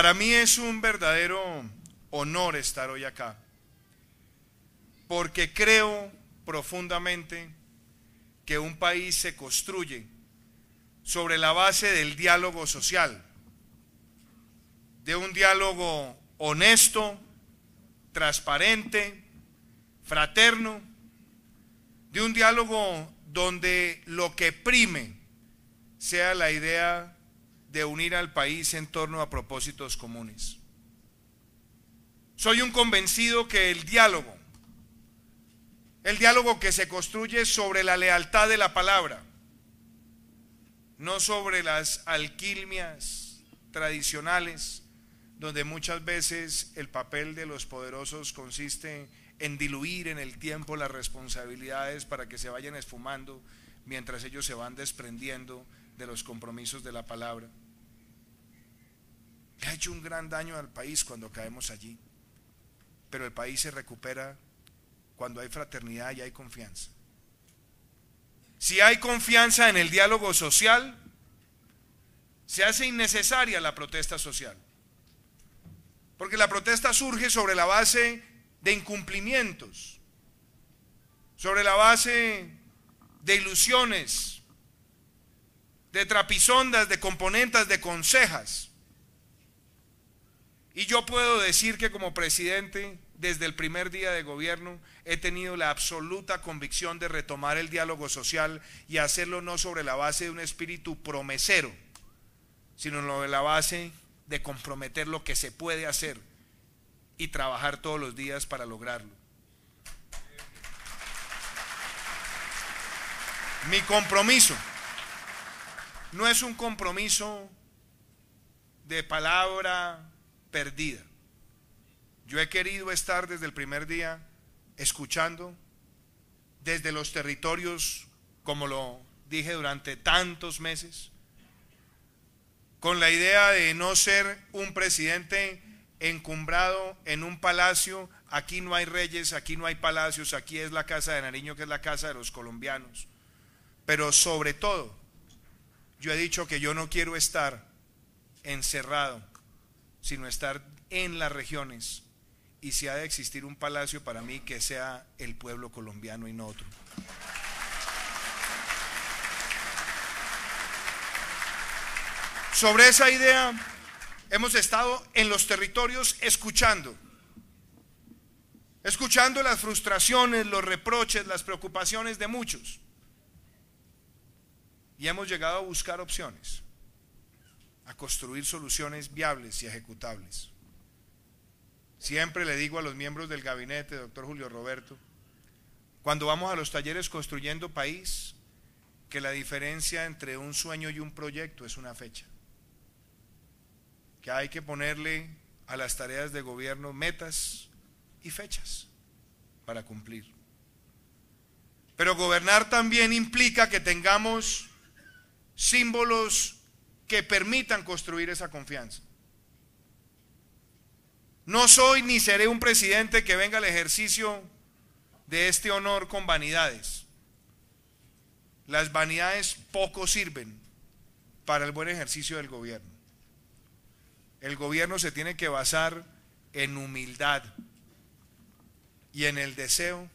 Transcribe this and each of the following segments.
Para mí es un verdadero honor estar hoy acá, porque creo profundamente que un país se construye sobre la base del diálogo social, de un diálogo honesto, transparente, fraterno, de un diálogo donde lo que prime sea la idea de unir al país en torno a propósitos comunes. Soy un convencido que el diálogo, el diálogo que se construye sobre la lealtad de la palabra, no sobre las alquilmias tradicionales, donde muchas veces el papel de los poderosos consiste en diluir en el tiempo las responsabilidades para que se vayan esfumando mientras ellos se van desprendiendo de los compromisos de la palabra ha hecho un gran daño al país cuando caemos allí. Pero el país se recupera cuando hay fraternidad y hay confianza. Si hay confianza en el diálogo social, se hace innecesaria la protesta social. Porque la protesta surge sobre la base de incumplimientos, sobre la base de ilusiones, de trapisondas, de componentes, de consejas. Y yo puedo decir que como presidente, desde el primer día de gobierno, he tenido la absoluta convicción de retomar el diálogo social y hacerlo no sobre la base de un espíritu promesero, sino sobre la base de comprometer lo que se puede hacer y trabajar todos los días para lograrlo. Mi compromiso no es un compromiso de palabra perdida. Yo he querido estar desde el primer día escuchando desde los territorios, como lo dije durante tantos meses, con la idea de no ser un presidente encumbrado en un palacio, aquí no hay reyes, aquí no hay palacios, aquí es la casa de Nariño, que es la casa de los colombianos. Pero sobre todo, yo he dicho que yo no quiero estar encerrado sino estar en las regiones. Y si ha de existir un palacio para mí, que sea el pueblo colombiano y no otro. Sobre esa idea hemos estado en los territorios escuchando, escuchando las frustraciones, los reproches, las preocupaciones de muchos. Y hemos llegado a buscar opciones a construir soluciones viables y ejecutables. Siempre le digo a los miembros del gabinete, doctor Julio Roberto, cuando vamos a los talleres construyendo país, que la diferencia entre un sueño y un proyecto es una fecha. Que hay que ponerle a las tareas de gobierno metas y fechas para cumplir. Pero gobernar también implica que tengamos símbolos que permitan construir esa confianza. No soy ni seré un presidente que venga al ejercicio de este honor con vanidades. Las vanidades poco sirven para el buen ejercicio del gobierno. El gobierno se tiene que basar en humildad y en el deseo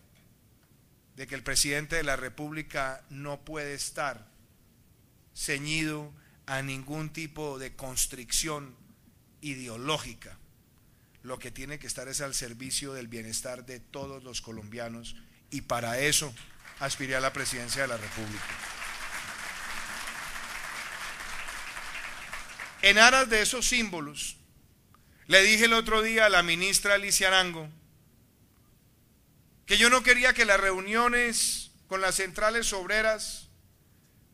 de que el presidente de la República no puede estar ceñido a ningún tipo de constricción ideológica. Lo que tiene que estar es al servicio del bienestar de todos los colombianos y para eso aspiré a la presidencia de la República. En aras de esos símbolos, le dije el otro día a la ministra Alicia Arango que yo no quería que las reuniones con las centrales obreras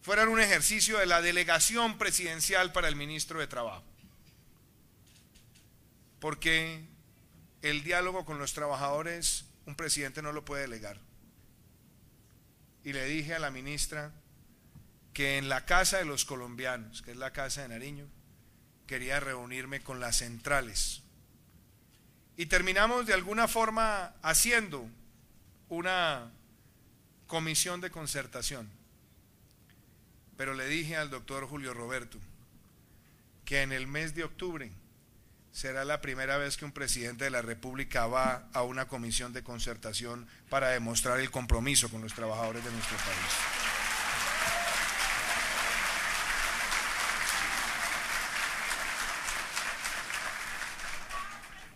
fueran un ejercicio de la delegación presidencial para el ministro de Trabajo. Porque el diálogo con los trabajadores un presidente no lo puede delegar. Y le dije a la ministra que en la Casa de los Colombianos, que es la Casa de Nariño, quería reunirme con las centrales. Y terminamos de alguna forma haciendo una comisión de concertación pero le dije al doctor Julio Roberto que en el mes de octubre será la primera vez que un presidente de la República va a una comisión de concertación para demostrar el compromiso con los trabajadores de nuestro país.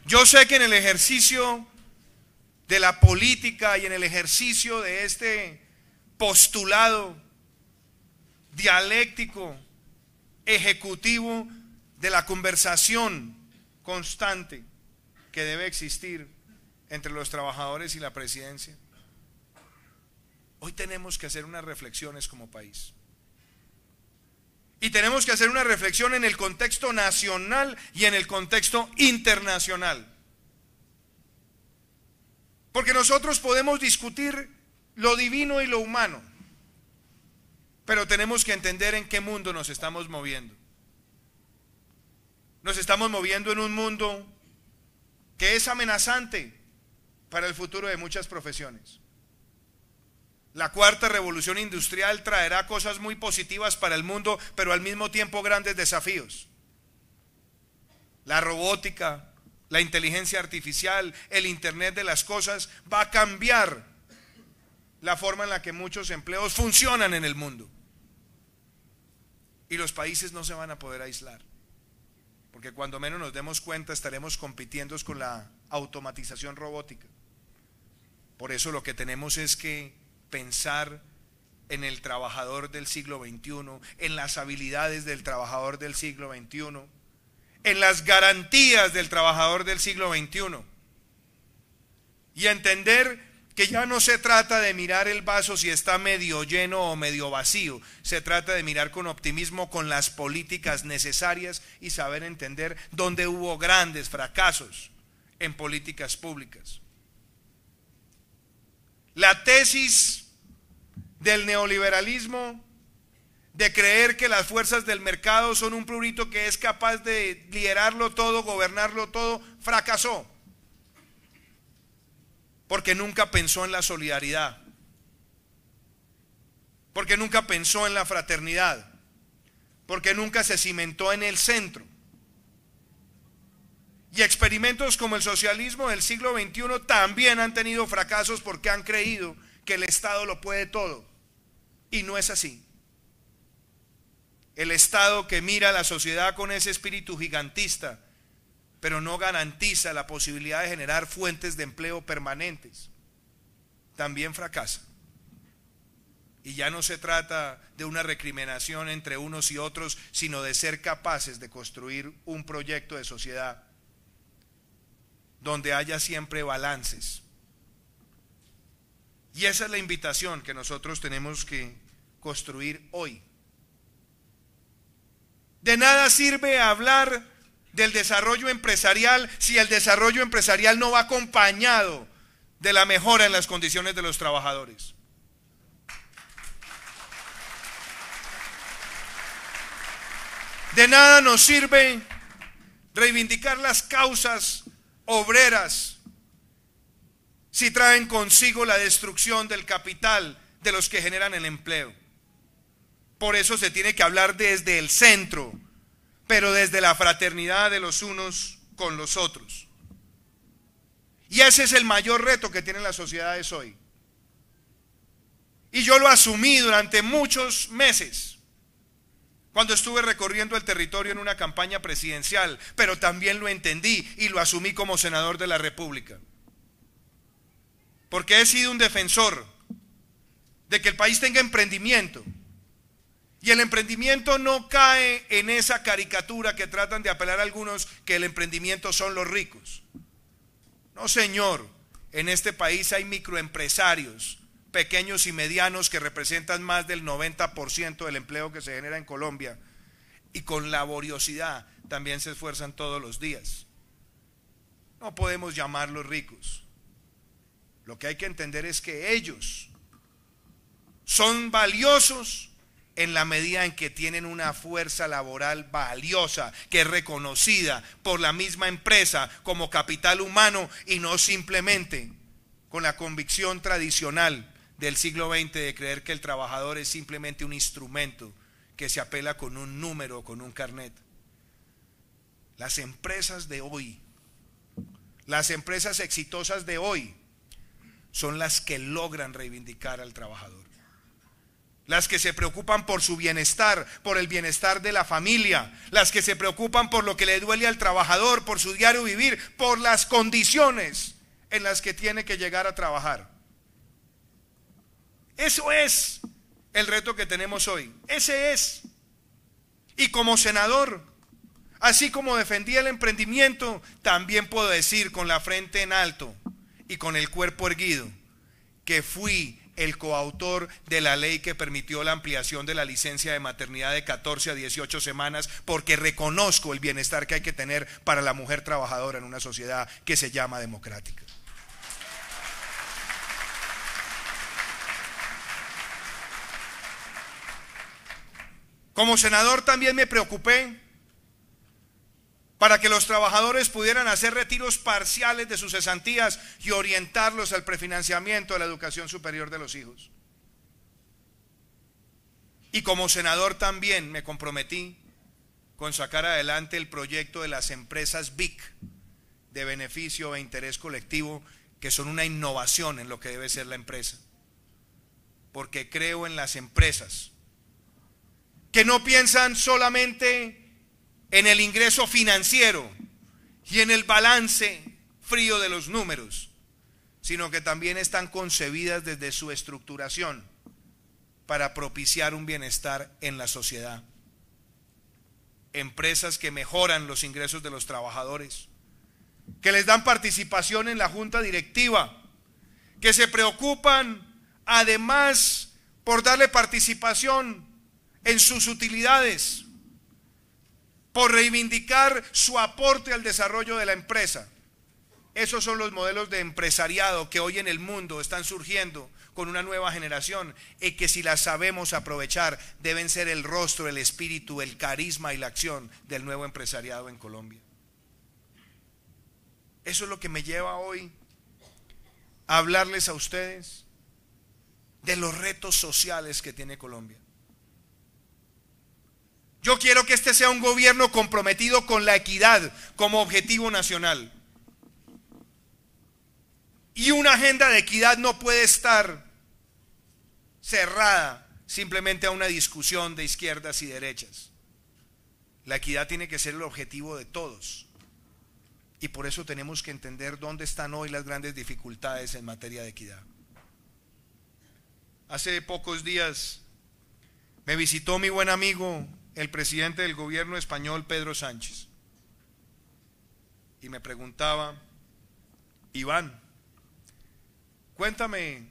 Yo sé que en el ejercicio de la política y en el ejercicio de este postulado dialéctico, ejecutivo de la conversación constante que debe existir entre los trabajadores y la presidencia. Hoy tenemos que hacer unas reflexiones como país. Y tenemos que hacer una reflexión en el contexto nacional y en el contexto internacional. Porque nosotros podemos discutir lo divino y lo humano. Pero tenemos que entender en qué mundo nos estamos moviendo. Nos estamos moviendo en un mundo que es amenazante para el futuro de muchas profesiones. La cuarta revolución industrial traerá cosas muy positivas para el mundo, pero al mismo tiempo grandes desafíos. La robótica, la inteligencia artificial, el Internet de las cosas va a cambiar la forma en la que muchos empleos funcionan en el mundo los países no se van a poder aislar. Porque cuando menos nos demos cuenta estaremos compitiendo con la automatización robótica. Por eso lo que tenemos es que pensar en el trabajador del siglo XXI, en las habilidades del trabajador del siglo XXI, en las garantías del trabajador del siglo XXI. Y entender que ya no se trata de mirar el vaso si está medio lleno o medio vacío, se trata de mirar con optimismo con las políticas necesarias y saber entender dónde hubo grandes fracasos en políticas públicas. La tesis del neoliberalismo de creer que las fuerzas del mercado son un prurito que es capaz de liderarlo todo, gobernarlo todo, fracasó. Porque nunca pensó en la solidaridad. Porque nunca pensó en la fraternidad. Porque nunca se cimentó en el centro. Y experimentos como el socialismo del siglo XXI también han tenido fracasos porque han creído que el Estado lo puede todo. Y no es así. El Estado que mira a la sociedad con ese espíritu gigantista pero no garantiza la posibilidad de generar fuentes de empleo permanentes. También fracasa. Y ya no se trata de una recriminación entre unos y otros, sino de ser capaces de construir un proyecto de sociedad donde haya siempre balances. Y esa es la invitación que nosotros tenemos que construir hoy. De nada sirve hablar del desarrollo empresarial si el desarrollo empresarial no va acompañado de la mejora en las condiciones de los trabajadores? De nada nos sirve reivindicar las causas obreras si traen consigo la destrucción del capital de los que generan el empleo. Por eso se tiene que hablar desde el centro pero desde la fraternidad de los unos con los otros. Y ese es el mayor reto que tienen las sociedades hoy. Y yo lo asumí durante muchos meses, cuando estuve recorriendo el territorio en una campaña presidencial, pero también lo entendí y lo asumí como senador de la República. Porque he sido un defensor de que el país tenga emprendimiento, y el emprendimiento no cae en esa caricatura que tratan de apelar algunos que el emprendimiento son los ricos. No, señor, en este país hay microempresarios, pequeños y medianos que representan más del 90% del empleo que se genera en Colombia y con laboriosidad también se esfuerzan todos los días. No podemos llamarlos ricos. Lo que hay que entender es que ellos son valiosos en la medida en que tienen una fuerza laboral valiosa, que es reconocida por la misma empresa como capital humano y no simplemente con la convicción tradicional del siglo XX de creer que el trabajador es simplemente un instrumento que se apela con un número, con un carnet. Las empresas de hoy, las empresas exitosas de hoy, son las que logran reivindicar al trabajador las que se preocupan por su bienestar, por el bienestar de la familia, las que se preocupan por lo que le duele al trabajador, por su diario vivir, por las condiciones en las que tiene que llegar a trabajar. Eso es el reto que tenemos hoy. Ese es. Y como senador, así como defendí el emprendimiento, también puedo decir con la frente en alto y con el cuerpo erguido que fui el coautor de la ley que permitió la ampliación de la licencia de maternidad de 14 a 18 semanas, porque reconozco el bienestar que hay que tener para la mujer trabajadora en una sociedad que se llama democrática. Como senador también me preocupé para que los trabajadores pudieran hacer retiros parciales de sus cesantías y orientarlos al prefinanciamiento de la educación superior de los hijos. Y como senador también me comprometí con sacar adelante el proyecto de las empresas BIC de beneficio e interés colectivo, que son una innovación en lo que debe ser la empresa. Porque creo en las empresas que no piensan solamente en el ingreso financiero y en el balance frío de los números, sino que también están concebidas desde su estructuración para propiciar un bienestar en la sociedad. Empresas que mejoran los ingresos de los trabajadores, que les dan participación en la junta directiva, que se preocupan además por darle participación en sus utilidades por reivindicar su aporte al desarrollo de la empresa. Esos son los modelos de empresariado que hoy en el mundo están surgiendo con una nueva generación y que si las sabemos aprovechar deben ser el rostro, el espíritu, el carisma y la acción del nuevo empresariado en Colombia. Eso es lo que me lleva hoy a hablarles a ustedes de los retos sociales que tiene Colombia. Yo quiero que este sea un gobierno comprometido con la equidad como objetivo nacional. Y una agenda de equidad no puede estar cerrada simplemente a una discusión de izquierdas y derechas. La equidad tiene que ser el objetivo de todos. Y por eso tenemos que entender dónde están hoy las grandes dificultades en materia de equidad. Hace pocos días me visitó mi buen amigo el presidente del gobierno español, Pedro Sánchez. Y me preguntaba, Iván, cuéntame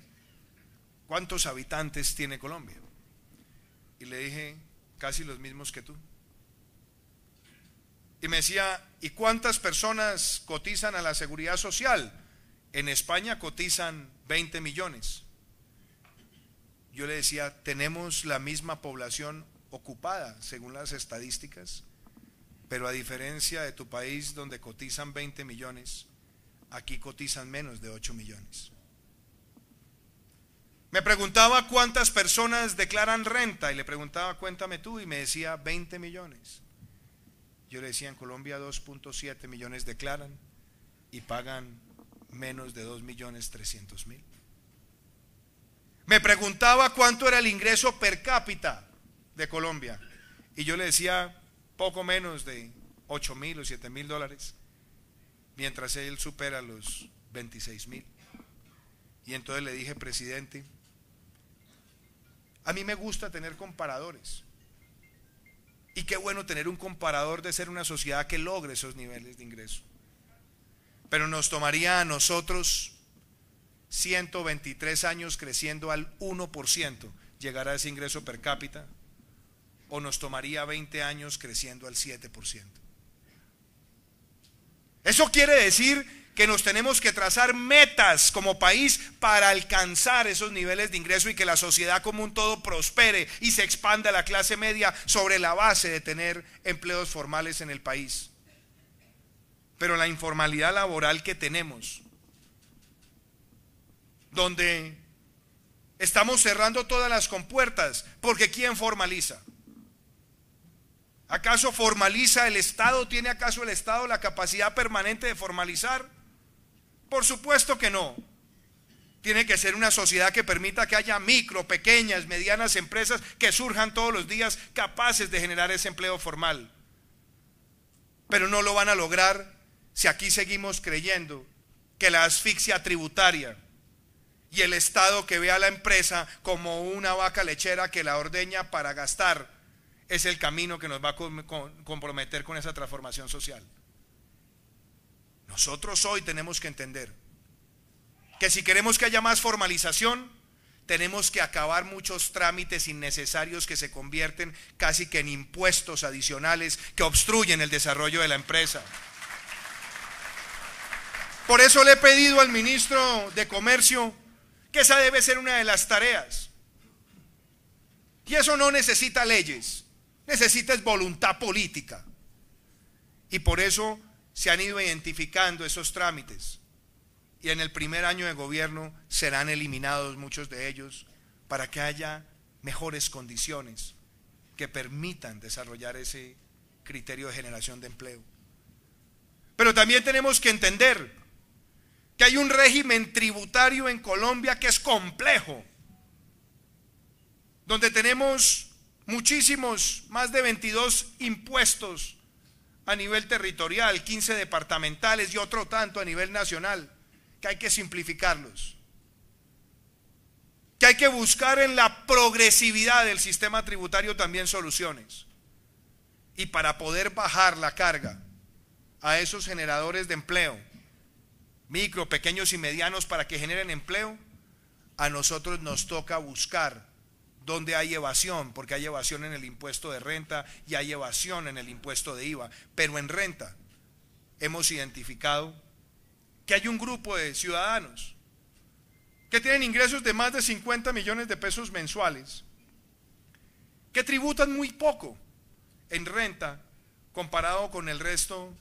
cuántos habitantes tiene Colombia. Y le dije, casi los mismos que tú. Y me decía, ¿y cuántas personas cotizan a la seguridad social? En España cotizan 20 millones. Yo le decía, tenemos la misma población ocupada, según las estadísticas, pero a diferencia de tu país donde cotizan 20 millones, aquí cotizan menos de 8 millones. Me preguntaba cuántas personas declaran renta y le preguntaba, cuéntame tú, y me decía 20 millones. Yo le decía, en Colombia 2.7 millones declaran y pagan menos de 2 millones mil. Me preguntaba cuánto era el ingreso per cápita de Colombia. Y yo le decía poco menos de 8 mil o 7 mil dólares, mientras él supera los 26 mil. Y entonces le dije, presidente, a mí me gusta tener comparadores. Y qué bueno tener un comparador de ser una sociedad que logre esos niveles de ingreso. Pero nos tomaría a nosotros 123 años creciendo al 1% llegar a ese ingreso per cápita o nos tomaría 20 años creciendo al 7%. Eso quiere decir que nos tenemos que trazar metas como país para alcanzar esos niveles de ingreso y que la sociedad como un todo prospere y se expanda la clase media sobre la base de tener empleos formales en el país. Pero la informalidad laboral que tenemos, donde estamos cerrando todas las compuertas, porque ¿quién formaliza? ¿Acaso formaliza el Estado? ¿Tiene acaso el Estado la capacidad permanente de formalizar? Por supuesto que no. Tiene que ser una sociedad que permita que haya micro, pequeñas, medianas empresas que surjan todos los días capaces de generar ese empleo formal. Pero no lo van a lograr si aquí seguimos creyendo que la asfixia tributaria y el Estado que ve a la empresa como una vaca lechera que la ordeña para gastar es el camino que nos va a comprometer con esa transformación social. Nosotros hoy tenemos que entender que si queremos que haya más formalización, tenemos que acabar muchos trámites innecesarios que se convierten casi que en impuestos adicionales que obstruyen el desarrollo de la empresa. Por eso le he pedido al ministro de Comercio que esa debe ser una de las tareas. Y eso no necesita leyes. Necesitas voluntad política. Y por eso se han ido identificando esos trámites. Y en el primer año de gobierno serán eliminados muchos de ellos para que haya mejores condiciones que permitan desarrollar ese criterio de generación de empleo. Pero también tenemos que entender que hay un régimen tributario en Colombia que es complejo, donde tenemos muchísimos, más de 22 impuestos a nivel territorial, 15 departamentales y otro tanto a nivel nacional, que hay que simplificarlos, que hay que buscar en la progresividad del sistema tributario también soluciones. Y para poder bajar la carga a esos generadores de empleo, micro, pequeños y medianos, para que generen empleo, a nosotros nos toca buscar donde hay evasión, porque hay evasión en el impuesto de renta y hay evasión en el impuesto de IVA, pero en renta hemos identificado que hay un grupo de ciudadanos que tienen ingresos de más de 50 millones de pesos mensuales, que tributan muy poco en renta comparado con el resto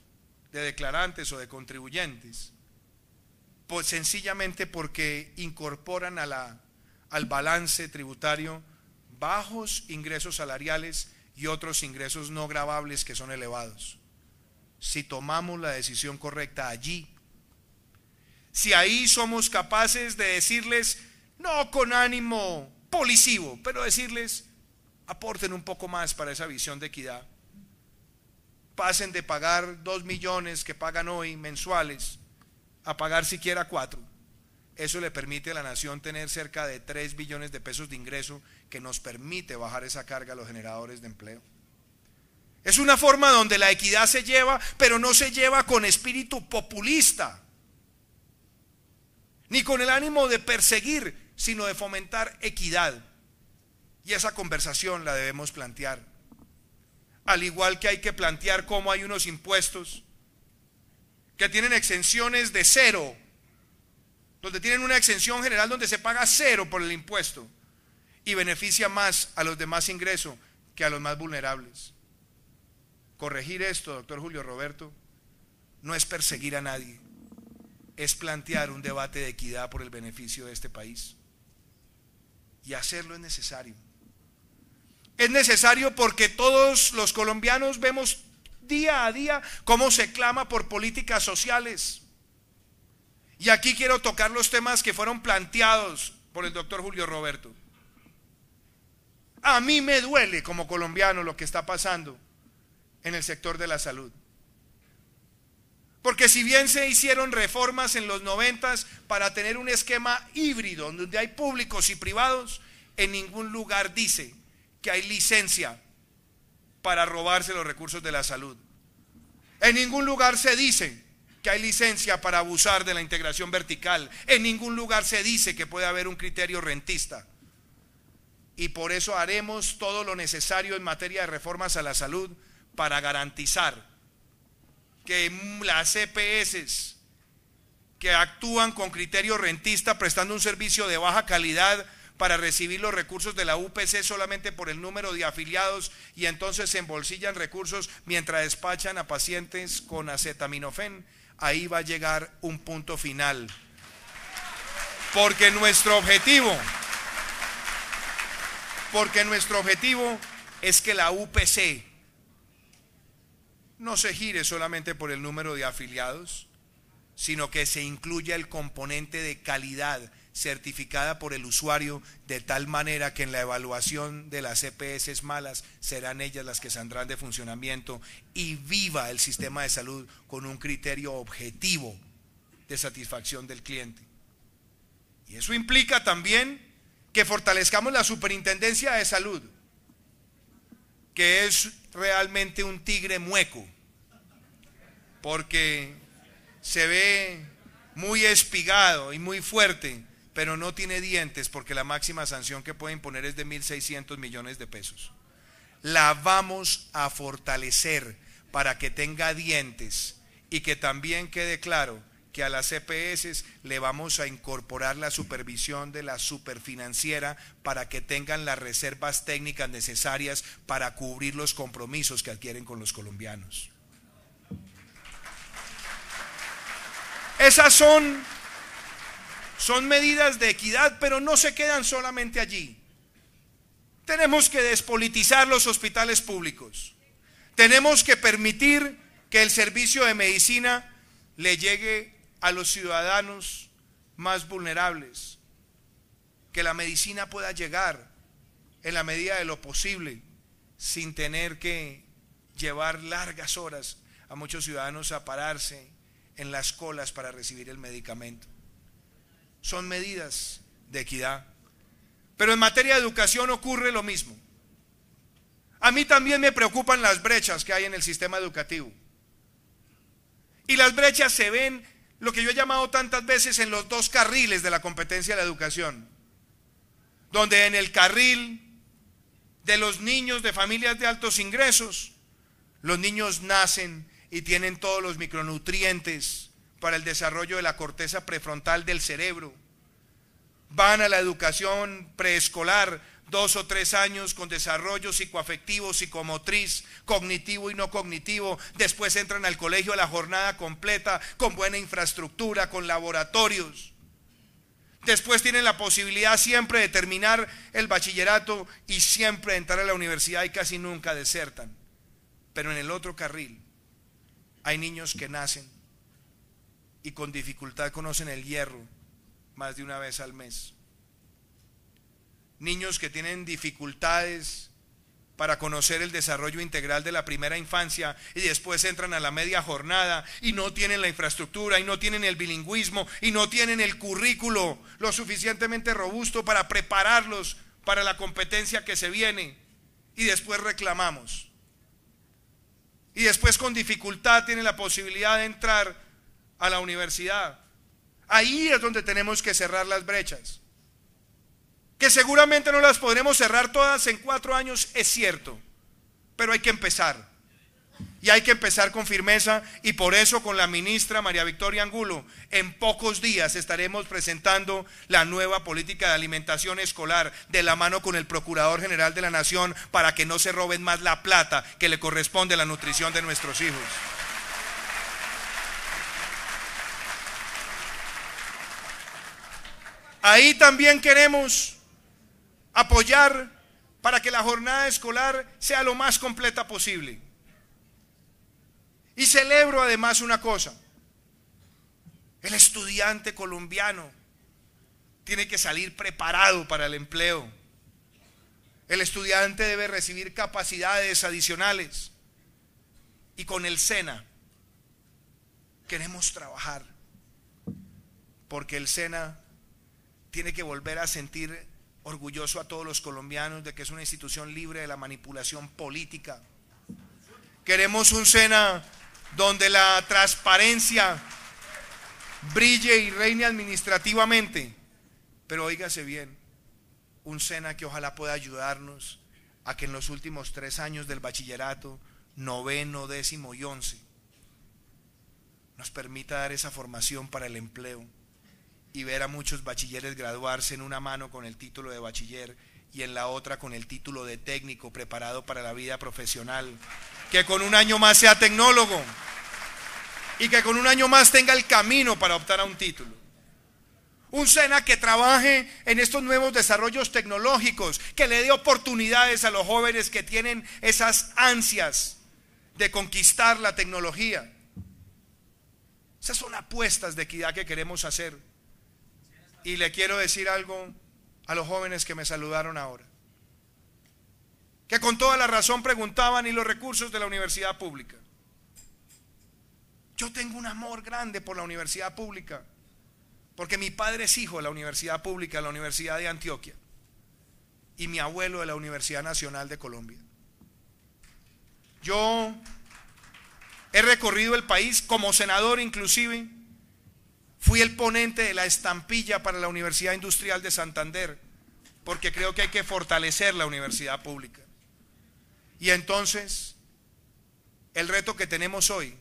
de declarantes o de contribuyentes, pues sencillamente porque incorporan a la, al balance tributario bajos ingresos salariales y otros ingresos no gravables que son elevados. Si tomamos la decisión correcta allí, si ahí somos capaces de decirles, no con ánimo policivo, pero decirles, aporten un poco más para esa visión de equidad. Pasen de pagar dos millones que pagan hoy mensuales a pagar siquiera cuatro eso le permite a la nación tener cerca de 3 billones de pesos de ingreso que nos permite bajar esa carga a los generadores de empleo. Es una forma donde la equidad se lleva, pero no se lleva con espíritu populista, ni con el ánimo de perseguir, sino de fomentar equidad. Y esa conversación la debemos plantear. Al igual que hay que plantear cómo hay unos impuestos que tienen exenciones de cero donde tienen una exención general donde se paga cero por el impuesto y beneficia más a los de más ingreso que a los más vulnerables. Corregir esto, doctor Julio Roberto, no es perseguir a nadie, es plantear un debate de equidad por el beneficio de este país. Y hacerlo es necesario. Es necesario porque todos los colombianos vemos día a día cómo se clama por políticas sociales y aquí quiero tocar los temas que fueron planteados por el doctor Julio Roberto. A mí me duele como colombiano lo que está pasando en el sector de la salud. Porque si bien se hicieron reformas en los noventas para tener un esquema híbrido donde hay públicos y privados, en ningún lugar dice que hay licencia para robarse los recursos de la salud. En ningún lugar se dice que hay licencia para abusar de la integración vertical. En ningún lugar se dice que puede haber un criterio rentista. Y por eso haremos todo lo necesario en materia de reformas a la salud para garantizar que las EPS que actúan con criterio rentista prestando un servicio de baja calidad para recibir los recursos de la UPC solamente por el número de afiliados y entonces se embolsillan recursos mientras despachan a pacientes con acetaminofén ahí va a llegar un punto final. Porque nuestro objetivo, porque nuestro objetivo es que la UPC no se gire solamente por el número de afiliados, sino que se incluya el componente de calidad certificada por el usuario de tal manera que en la evaluación de las EPS malas serán ellas las que saldrán de funcionamiento y viva el sistema de salud con un criterio objetivo de satisfacción del cliente. Y eso implica también que fortalezcamos la superintendencia de salud, que es realmente un tigre mueco, porque se ve muy espigado y muy fuerte pero no tiene dientes porque la máxima sanción que puede imponer es de 1.600 millones de pesos. La vamos a fortalecer para que tenga dientes y que también quede claro que a las CPS e le vamos a incorporar la supervisión de la superfinanciera para que tengan las reservas técnicas necesarias para cubrir los compromisos que adquieren con los colombianos. Esas son son medidas de equidad, pero no se quedan solamente allí. Tenemos que despolitizar los hospitales públicos. Tenemos que permitir que el servicio de medicina le llegue a los ciudadanos más vulnerables. Que la medicina pueda llegar en la medida de lo posible sin tener que llevar largas horas a muchos ciudadanos a pararse en las colas para recibir el medicamento son medidas de equidad. Pero en materia de educación ocurre lo mismo. A mí también me preocupan las brechas que hay en el sistema educativo. Y las brechas se ven, lo que yo he llamado tantas veces, en los dos carriles de la competencia de la educación. Donde en el carril de los niños de familias de altos ingresos, los niños nacen y tienen todos los micronutrientes para el desarrollo de la corteza prefrontal del cerebro. Van a la educación preescolar dos o tres años con desarrollo psicoafectivo, psicomotriz, cognitivo y no cognitivo. Después entran al colegio a la jornada completa con buena infraestructura, con laboratorios. Después tienen la posibilidad siempre de terminar el bachillerato y siempre entrar a la universidad y casi nunca desertan. Pero en el otro carril hay niños que nacen y con dificultad conocen el hierro más de una vez al mes. Niños que tienen dificultades para conocer el desarrollo integral de la primera infancia y después entran a la media jornada y no tienen la infraestructura y no tienen el bilingüismo y no tienen el currículo lo suficientemente robusto para prepararlos para la competencia que se viene y después reclamamos. Y después con dificultad tienen la posibilidad de entrar a la universidad. Ahí es donde tenemos que cerrar las brechas. Que seguramente no las podremos cerrar todas en cuatro años, es cierto, pero hay que empezar. Y hay que empezar con firmeza y por eso con la ministra María Victoria Angulo en pocos días estaremos presentando la nueva política de alimentación escolar de la mano con el Procurador General de la Nación para que no se roben más la plata que le corresponde a la nutrición de nuestros hijos. Ahí también queremos apoyar para que la jornada escolar sea lo más completa posible. Y celebro además una cosa. El estudiante colombiano tiene que salir preparado para el empleo. El estudiante debe recibir capacidades adicionales. Y con el SENA queremos trabajar. Porque el SENA tiene que volver a sentir orgulloso a todos los colombianos de que es una institución libre de la manipulación política. Queremos un SENA donde la transparencia brille y reine administrativamente. Pero óigase bien, un SENA que ojalá pueda ayudarnos a que en los últimos tres años del bachillerato, noveno, décimo y once, nos permita dar esa formación para el empleo y ver a muchos bachilleres graduarse en una mano con el título de bachiller y en la otra con el título de técnico preparado para la vida profesional, que con un año más sea tecnólogo y que con un año más tenga el camino para optar a un título. Un SENA que trabaje en estos nuevos desarrollos tecnológicos, que le dé oportunidades a los jóvenes que tienen esas ansias de conquistar la tecnología. Esas son apuestas de equidad que queremos hacer y le quiero decir algo a los jóvenes que me saludaron ahora, que con toda la razón preguntaban y los recursos de la universidad pública. Yo tengo un amor grande por la universidad pública, porque mi padre es hijo de la universidad pública, de la Universidad de Antioquia, y mi abuelo de la Universidad Nacional de Colombia. Yo he recorrido el país como senador inclusive Fui el ponente de la estampilla para la Universidad Industrial de Santander, porque creo que hay que fortalecer la universidad pública. Y entonces, el reto que tenemos hoy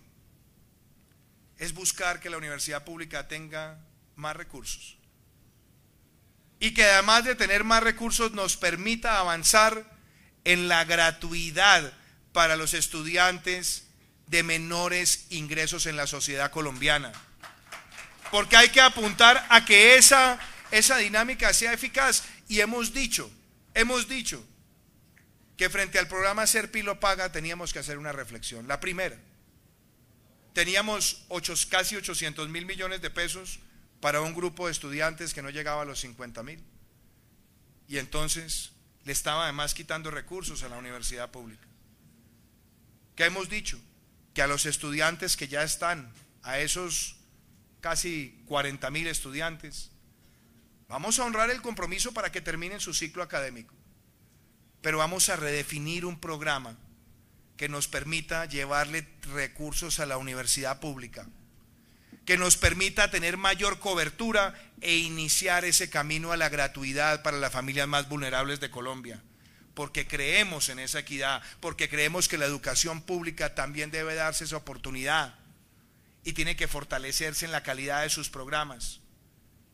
es buscar que la universidad pública tenga más recursos. Y que además de tener más recursos nos permita avanzar en la gratuidad para los estudiantes de menores ingresos en la sociedad colombiana porque hay que apuntar a que esa, esa dinámica sea eficaz. Y hemos dicho, hemos dicho que frente al programa Ser Pilo Paga teníamos que hacer una reflexión. La primera, teníamos casi 800 mil millones de pesos para un grupo de estudiantes que no llegaba a los 50 mil. Y entonces le estaba además quitando recursos a la universidad pública. ¿Qué hemos dicho? Que a los estudiantes que ya están, a esos casi 40 mil estudiantes. Vamos a honrar el compromiso para que terminen su ciclo académico, pero vamos a redefinir un programa que nos permita llevarle recursos a la universidad pública, que nos permita tener mayor cobertura e iniciar ese camino a la gratuidad para las familias más vulnerables de Colombia porque creemos en esa equidad, porque creemos que la educación pública también debe darse esa oportunidad y tiene que fortalecerse en la calidad de sus programas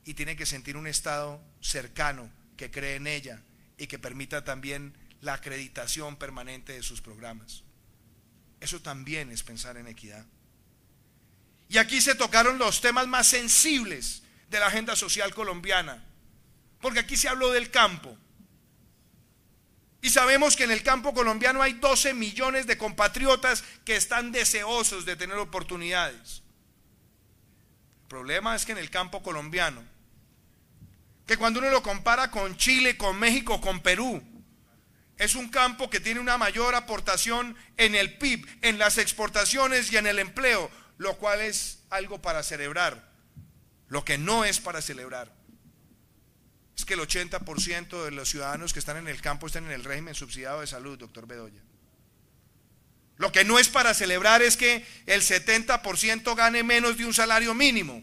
y tiene que sentir un Estado cercano que cree en ella y que permita también la acreditación permanente de sus programas. Eso también es pensar en equidad. Y aquí se tocaron los temas más sensibles de la agenda social colombiana, porque aquí se habló del campo, y sabemos que en el campo colombiano hay 12 millones de compatriotas que están deseosos de tener oportunidades. El problema es que en el campo colombiano, que cuando uno lo compara con Chile, con México, con Perú, es un campo que tiene una mayor aportación en el PIB, en las exportaciones y en el empleo, lo cual es algo para celebrar, lo que no es para celebrar es que el 80% de los ciudadanos que están en el campo están en el régimen subsidiado de salud, doctor Bedoya. Lo que no es para celebrar es que el 70% gane menos de un salario mínimo.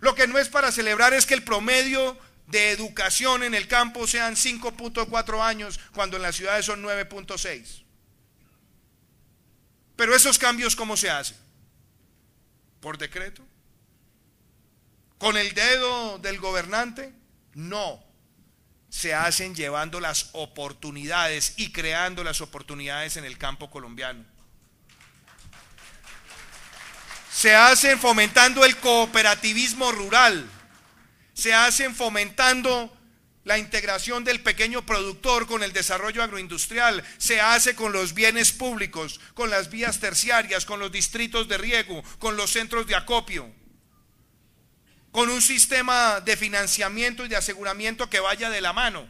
Lo que no es para celebrar es que el promedio de educación en el campo sean 5.4 años, cuando en las ciudades son 9.6. Pero esos cambios, ¿cómo se hacen? ¿Por decreto? ¿Con el dedo del gobernante? No, se hacen llevando las oportunidades y creando las oportunidades en el campo colombiano. Se hacen fomentando el cooperativismo rural. Se hacen fomentando la integración del pequeño productor con el desarrollo agroindustrial se hace con los bienes públicos, con las vías terciarias, con los distritos de riego, con los centros de acopio con un sistema de financiamiento y de aseguramiento que vaya de la mano,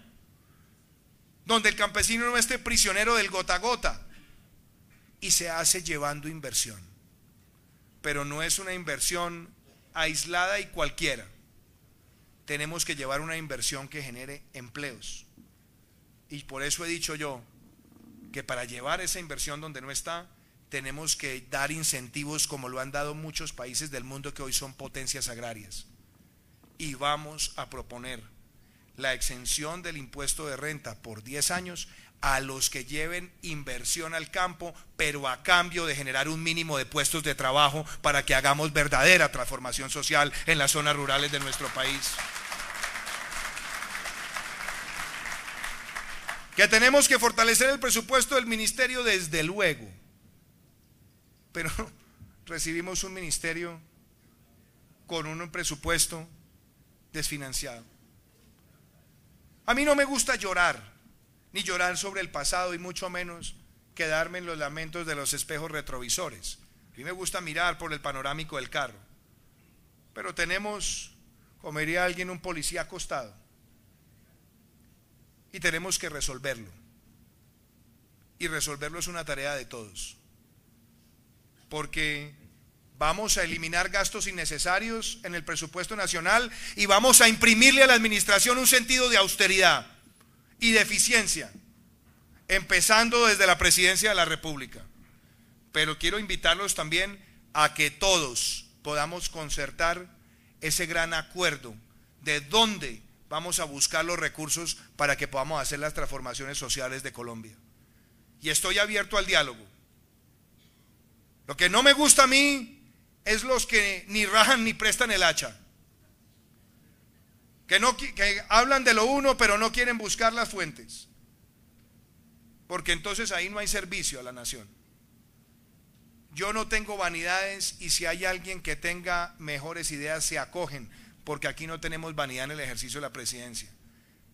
donde el campesino no esté prisionero del gota a gota y se hace llevando inversión. Pero no es una inversión aislada y cualquiera. Tenemos que llevar una inversión que genere empleos. Y por eso he dicho yo que para llevar esa inversión donde no está, tenemos que dar incentivos como lo han dado muchos países del mundo que hoy son potencias agrarias y vamos a proponer la exención del impuesto de renta por 10 años a los que lleven inversión al campo, pero a cambio de generar un mínimo de puestos de trabajo para que hagamos verdadera transformación social en las zonas rurales de nuestro país. Que tenemos que fortalecer el presupuesto del ministerio desde luego, pero recibimos un ministerio con un presupuesto desfinanciado. A mí no me gusta llorar, ni llorar sobre el pasado y mucho menos quedarme en los lamentos de los espejos retrovisores. A mí me gusta mirar por el panorámico del carro. Pero tenemos, como diría alguien, un policía acostado. Y tenemos que resolverlo. Y resolverlo es una tarea de todos. Porque Vamos a eliminar gastos innecesarios en el presupuesto nacional y vamos a imprimirle a la administración un sentido de austeridad y de eficiencia, empezando desde la presidencia de la República. Pero quiero invitarlos también a que todos podamos concertar ese gran acuerdo de dónde vamos a buscar los recursos para que podamos hacer las transformaciones sociales de Colombia. Y estoy abierto al diálogo. Lo que no me gusta a mí es los que ni rajan ni prestan el hacha. Que, no, que hablan de lo uno, pero no quieren buscar las fuentes. Porque entonces ahí no hay servicio a la nación. Yo no tengo vanidades y si hay alguien que tenga mejores ideas, se acogen, porque aquí no tenemos vanidad en el ejercicio de la presidencia.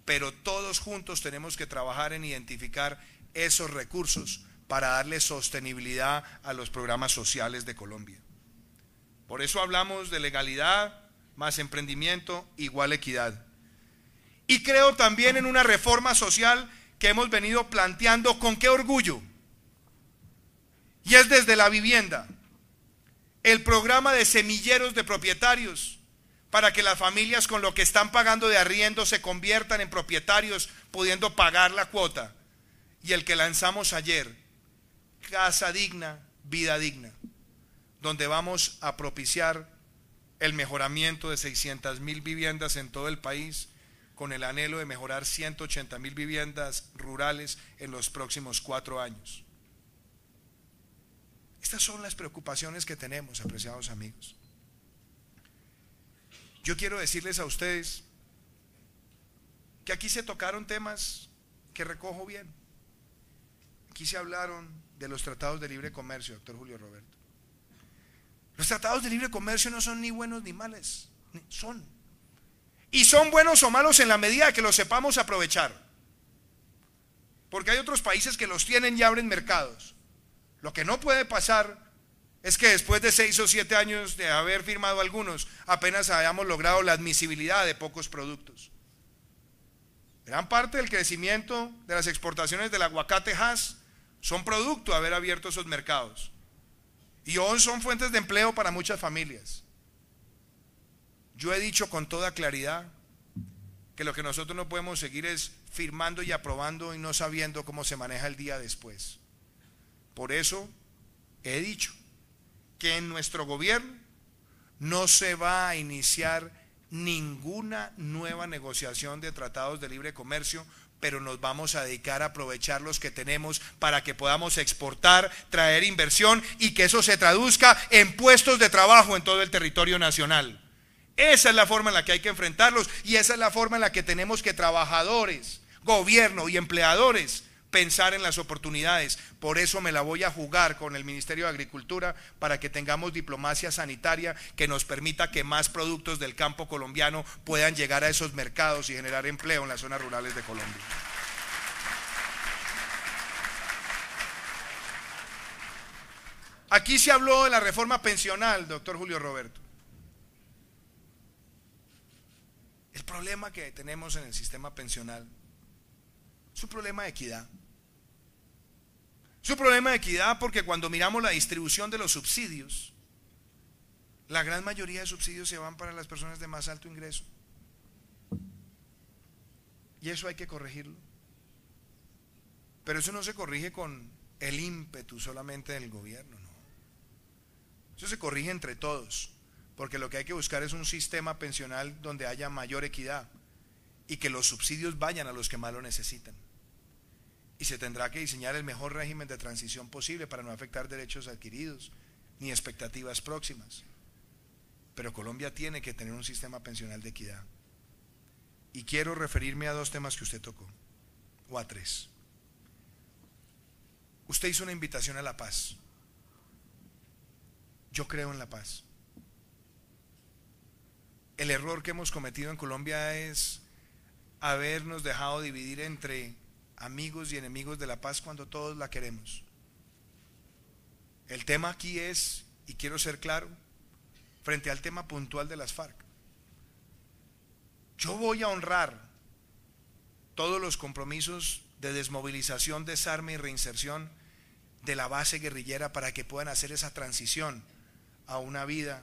Pero todos juntos tenemos que trabajar en identificar esos recursos para darle sostenibilidad a los programas sociales de Colombia. Por eso hablamos de legalidad, más emprendimiento, igual equidad. Y creo también en una reforma social que hemos venido planteando con qué orgullo. Y es desde la vivienda. El programa de semilleros de propietarios para que las familias con lo que están pagando de arriendo se conviertan en propietarios pudiendo pagar la cuota. Y el que lanzamos ayer, casa digna, vida digna donde vamos a propiciar el mejoramiento de 600 mil viviendas en todo el país, con el anhelo de mejorar 180 mil viviendas rurales en los próximos cuatro años. Estas son las preocupaciones que tenemos, apreciados amigos. Yo quiero decirles a ustedes que aquí se tocaron temas que recojo bien. Aquí se hablaron de los tratados de libre comercio, doctor Julio Roberto. Los tratados de libre comercio no son ni buenos ni males, son. Y son buenos o malos en la medida que los sepamos aprovechar. Porque hay otros países que los tienen y abren mercados. Lo que no puede pasar es que después de seis o siete años de haber firmado algunos, apenas hayamos logrado la admisibilidad de pocos productos. Gran parte del crecimiento de las exportaciones del aguacate Haas son producto de haber abierto esos mercados. Y son fuentes de empleo para muchas familias. Yo he dicho con toda claridad que lo que nosotros no podemos seguir es firmando y aprobando y no sabiendo cómo se maneja el día después. Por eso he dicho que en nuestro gobierno no se va a iniciar ninguna nueva negociación de tratados de libre comercio pero nos vamos a dedicar a aprovechar los que tenemos para que podamos exportar, traer inversión y que eso se traduzca en puestos de trabajo en todo el territorio nacional. Esa es la forma en la que hay que enfrentarlos y esa es la forma en la que tenemos que trabajadores, gobierno y empleadores pensar en las oportunidades. Por eso me la voy a jugar con el Ministerio de Agricultura para que tengamos diplomacia sanitaria que nos permita que más productos del campo colombiano puedan llegar a esos mercados y generar empleo en las zonas rurales de Colombia. Aquí se habló de la reforma pensional, doctor Julio Roberto. El problema que tenemos en el sistema pensional es un problema de equidad. Es un problema de equidad porque cuando miramos la distribución de los subsidios, la gran mayoría de subsidios se van para las personas de más alto ingreso. Y eso hay que corregirlo. Pero eso no se corrige con el ímpetu solamente del gobierno, Eso se corrige entre todos, porque lo que hay que buscar es un sistema pensional donde haya mayor equidad y que los subsidios vayan a los que más lo necesitan y se tendrá que diseñar el mejor régimen de transición posible para no afectar derechos adquiridos ni expectativas próximas. Pero Colombia tiene que tener un sistema pensional de equidad. Y quiero referirme a dos temas que usted tocó, o a tres. Usted hizo una invitación a la paz. Yo creo en la paz. El error que hemos cometido en Colombia es habernos dejado dividir entre amigos y enemigos de la paz cuando todos la queremos. El tema aquí es, y quiero ser claro, frente al tema puntual de las FARC, yo voy a honrar todos los compromisos de desmovilización, desarme y reinserción de la base guerrillera para que puedan hacer esa transición a una vida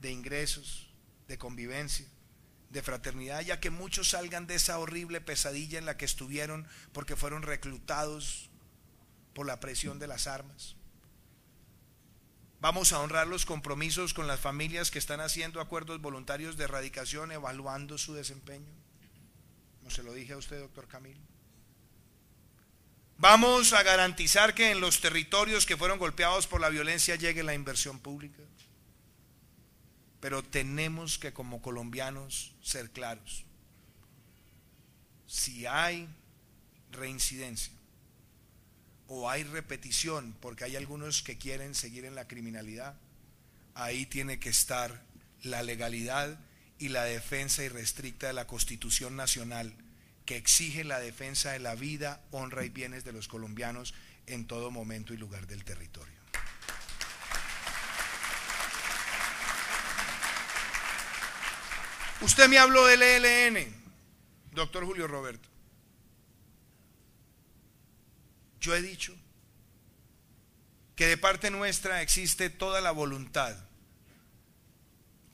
de ingresos, de convivencia, de fraternidad, ya que muchos salgan de esa horrible pesadilla en la que estuvieron porque fueron reclutados por la presión de las armas. Vamos a honrar los compromisos con las familias que están haciendo acuerdos voluntarios de erradicación, evaluando su desempeño. Como se lo dije a usted, doctor Camilo. Vamos a garantizar que en los territorios que fueron golpeados por la violencia llegue la inversión pública. Pero tenemos que como colombianos ser claros. Si hay reincidencia o hay repetición, porque hay algunos que quieren seguir en la criminalidad, ahí tiene que estar la legalidad y la defensa irrestricta de la Constitución Nacional, que exige la defensa de la vida, honra y bienes de los colombianos en todo momento y lugar del territorio. Usted me habló del ELN, doctor Julio Roberto. Yo he dicho que de parte nuestra existe toda la voluntad,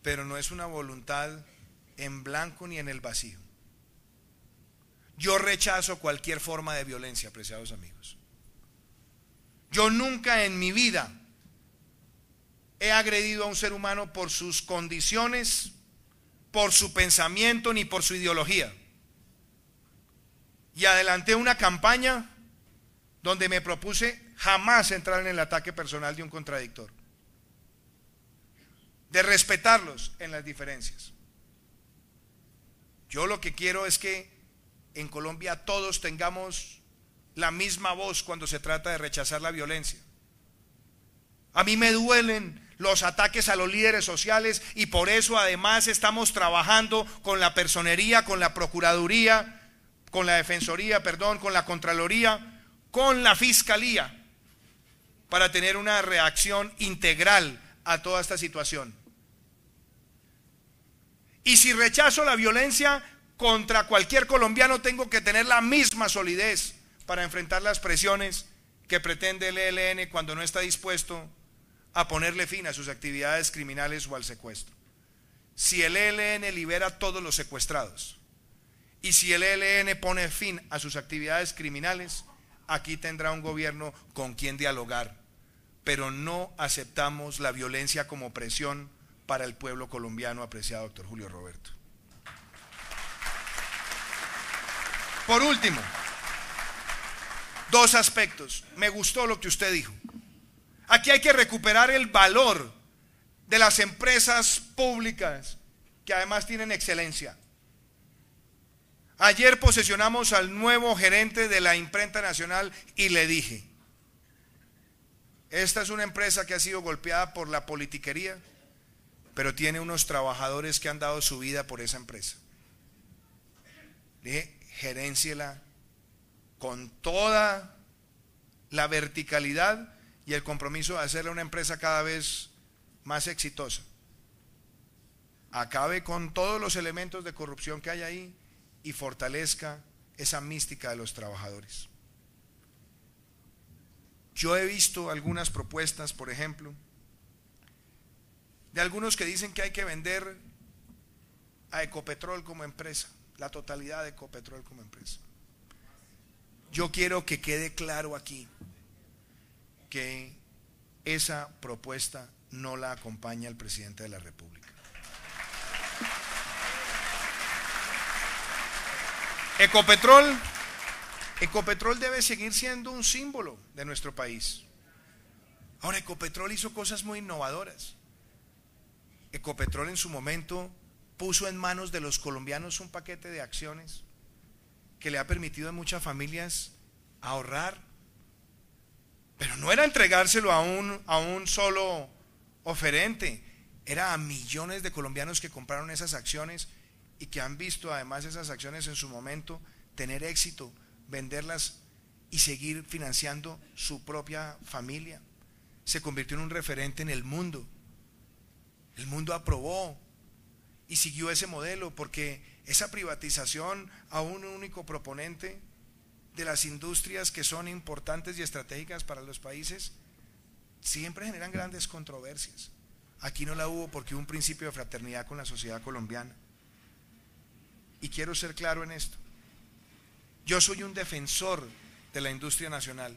pero no es una voluntad en blanco ni en el vacío. Yo rechazo cualquier forma de violencia, apreciados amigos. Yo nunca en mi vida he agredido a un ser humano por sus condiciones por su pensamiento ni por su ideología. Y adelanté una campaña donde me propuse jamás entrar en el ataque personal de un contradictor, de respetarlos en las diferencias. Yo lo que quiero es que en Colombia todos tengamos la misma voz cuando se trata de rechazar la violencia. A mí me duelen los ataques a los líderes sociales y por eso además estamos trabajando con la personería, con la procuraduría, con la defensoría, perdón, con la contraloría, con la fiscalía, para tener una reacción integral a toda esta situación. Y si rechazo la violencia contra cualquier colombiano, tengo que tener la misma solidez para enfrentar las presiones que pretende el ELN cuando no está dispuesto a ponerle fin a sus actividades criminales o al secuestro. Si el ELN libera a todos los secuestrados y si el ELN pone fin a sus actividades criminales, aquí tendrá un gobierno con quien dialogar. Pero no aceptamos la violencia como presión para el pueblo colombiano, apreciado doctor Julio Roberto. Por último, dos aspectos. Me gustó lo que usted dijo. Aquí hay que recuperar el valor de las empresas públicas que además tienen excelencia. Ayer posesionamos al nuevo gerente de la imprenta nacional y le dije, esta es una empresa que ha sido golpeada por la politiquería, pero tiene unos trabajadores que han dado su vida por esa empresa. dije, gerenciela con toda la verticalidad y el compromiso de hacerle una empresa cada vez más exitosa. Acabe con todos los elementos de corrupción que hay ahí y fortalezca esa mística de los trabajadores. Yo he visto algunas propuestas, por ejemplo, de algunos que dicen que hay que vender a Ecopetrol como empresa, la totalidad de Ecopetrol como empresa. Yo quiero que quede claro aquí, que esa propuesta no la acompaña el presidente de la República. Ecopetrol, Ecopetrol debe seguir siendo un símbolo de nuestro país. Ahora, Ecopetrol hizo cosas muy innovadoras. Ecopetrol en su momento puso en manos de los colombianos un paquete de acciones que le ha permitido a muchas familias ahorrar pero no era entregárselo a un, a un solo oferente, era a millones de colombianos que compraron esas acciones y que han visto además esas acciones en su momento tener éxito, venderlas y seguir financiando su propia familia. Se convirtió en un referente en el mundo. El mundo aprobó y siguió ese modelo porque esa privatización a un único proponente de las industrias que son importantes y estratégicas para los países siempre generan grandes controversias. Aquí no la hubo porque hubo un principio de fraternidad con la sociedad colombiana. Y quiero ser claro en esto. Yo soy un defensor de la industria nacional.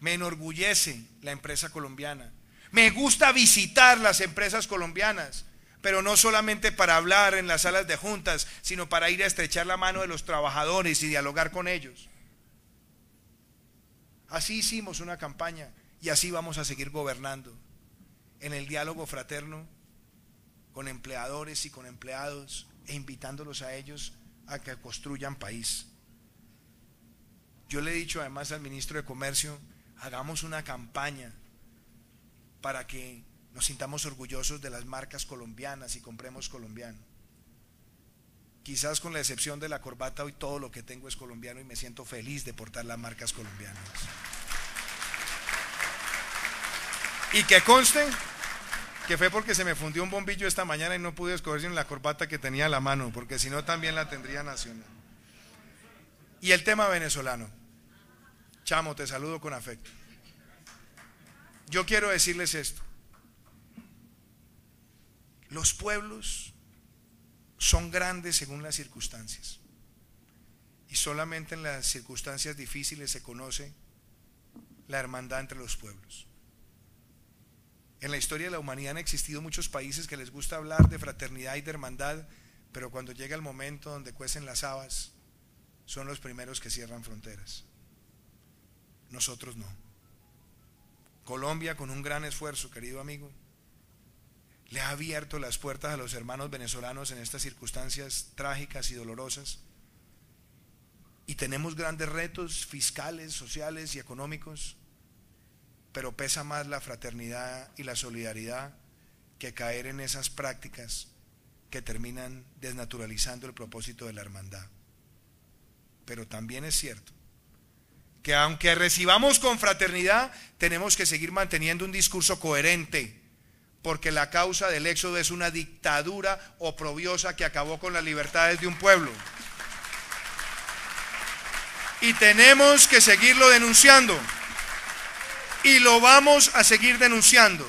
Me enorgullece la empresa colombiana. Me gusta visitar las empresas colombianas pero no solamente para hablar en las salas de juntas, sino para ir a estrechar la mano de los trabajadores y dialogar con ellos. Así hicimos una campaña y así vamos a seguir gobernando, en el diálogo fraterno con empleadores y con empleados e invitándolos a ellos a que construyan país. Yo le he dicho además al ministro de Comercio, hagamos una campaña para que nos sintamos orgullosos de las marcas colombianas y compremos colombiano. Quizás con la excepción de la corbata, hoy todo lo que tengo es colombiano y me siento feliz de portar las marcas colombianas. Y que conste que fue porque se me fundió un bombillo esta mañana y no pude escoger sino la corbata que tenía a la mano, porque si no también la tendría nacional. Y el tema venezolano. Chamo, te saludo con afecto. Yo quiero decirles esto. Los pueblos son grandes según las circunstancias. Y solamente en las circunstancias difíciles se conoce la hermandad entre los pueblos. En la historia de la humanidad han existido muchos países que les gusta hablar de fraternidad y de hermandad, pero cuando llega el momento donde cuecen las habas, son los primeros que cierran fronteras. Nosotros no. Colombia, con un gran esfuerzo, querido amigo, le ha abierto las puertas a los hermanos venezolanos en estas circunstancias trágicas y dolorosas. Y tenemos grandes retos fiscales, sociales y económicos, pero pesa más la fraternidad y la solidaridad que caer en esas prácticas que terminan desnaturalizando el propósito de la hermandad. Pero también es cierto que aunque recibamos con fraternidad, tenemos que seguir manteniendo un discurso coherente porque la causa del éxodo es una dictadura oprobiosa que acabó con las libertades de un pueblo. Y tenemos que seguirlo denunciando. Y lo vamos a seguir denunciando.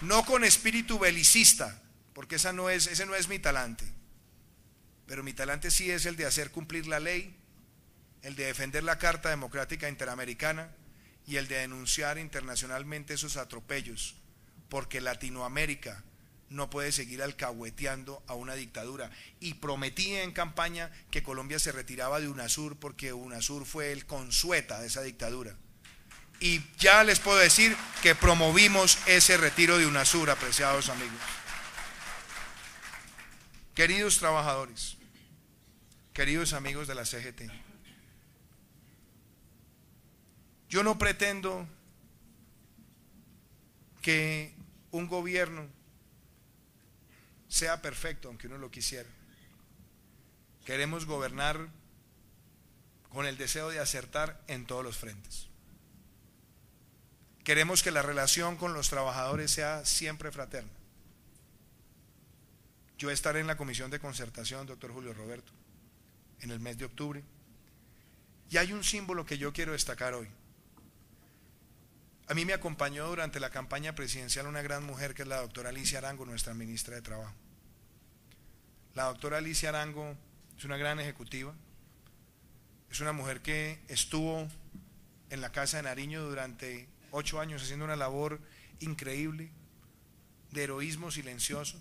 No con espíritu belicista, porque esa no es, ese no es mi talante. Pero mi talante sí es el de hacer cumplir la ley, el de defender la Carta Democrática Interamericana y el de denunciar internacionalmente esos atropellos porque Latinoamérica no puede seguir alcahueteando a una dictadura. Y prometí en campaña que Colombia se retiraba de UNASUR porque UNASUR fue el consueta de esa dictadura. Y ya les puedo decir que promovimos ese retiro de UNASUR, apreciados amigos. Queridos trabajadores, queridos amigos de la CGT, yo no pretendo que un gobierno sea perfecto, aunque uno lo quisiera. Queremos gobernar con el deseo de acertar en todos los frentes. Queremos que la relación con los trabajadores sea siempre fraterna. Yo estaré en la comisión de concertación, doctor Julio Roberto, en el mes de octubre. Y hay un símbolo que yo quiero destacar hoy. A mí me acompañó durante la campaña presidencial una gran mujer que es la doctora Alicia Arango, nuestra ministra de Trabajo. La doctora Alicia Arango es una gran ejecutiva, es una mujer que estuvo en la Casa de Nariño durante ocho años haciendo una labor increíble, de heroísmo silencioso.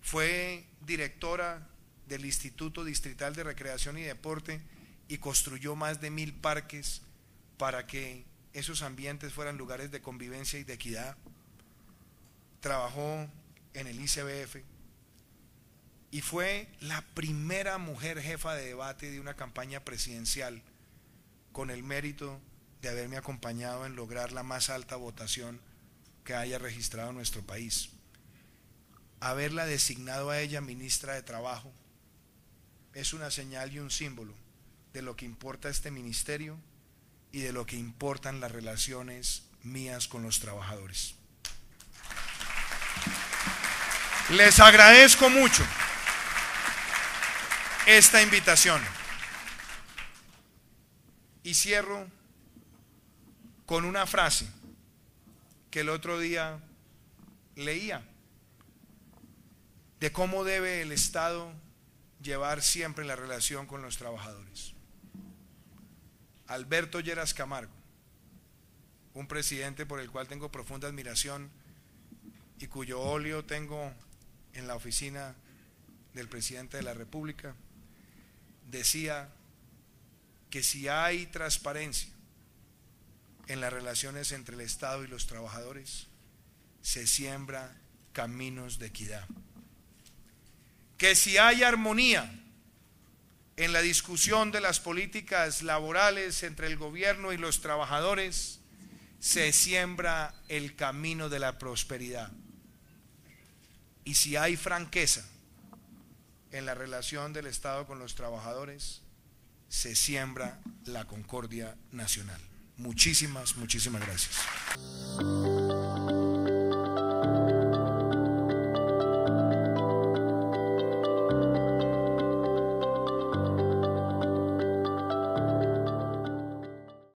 Fue directora del Instituto Distrital de Recreación y Deporte y construyó más de mil parques para que esos ambientes fueran lugares de convivencia y de equidad. Trabajó en el ICBF y fue la primera mujer jefa de debate de una campaña presidencial con el mérito de haberme acompañado en lograr la más alta votación que haya registrado nuestro país. Haberla designado a ella ministra de Trabajo es una señal y un símbolo de lo que importa este ministerio y de lo que importan las relaciones mías con los trabajadores. Les agradezco mucho esta invitación. Y cierro con una frase que el otro día leía de cómo debe el Estado llevar siempre la relación con los trabajadores. Alberto Lleras Camargo, un presidente por el cual tengo profunda admiración y cuyo óleo tengo en la oficina del presidente de la República, decía que si hay transparencia en las relaciones entre el Estado y los trabajadores, se siembra caminos de equidad. Que si hay armonía en la discusión de las políticas laborales entre el gobierno y los trabajadores, se siembra el camino de la prosperidad. Y si hay franqueza en la relación del Estado con los trabajadores, se siembra la concordia nacional. Muchísimas, muchísimas gracias.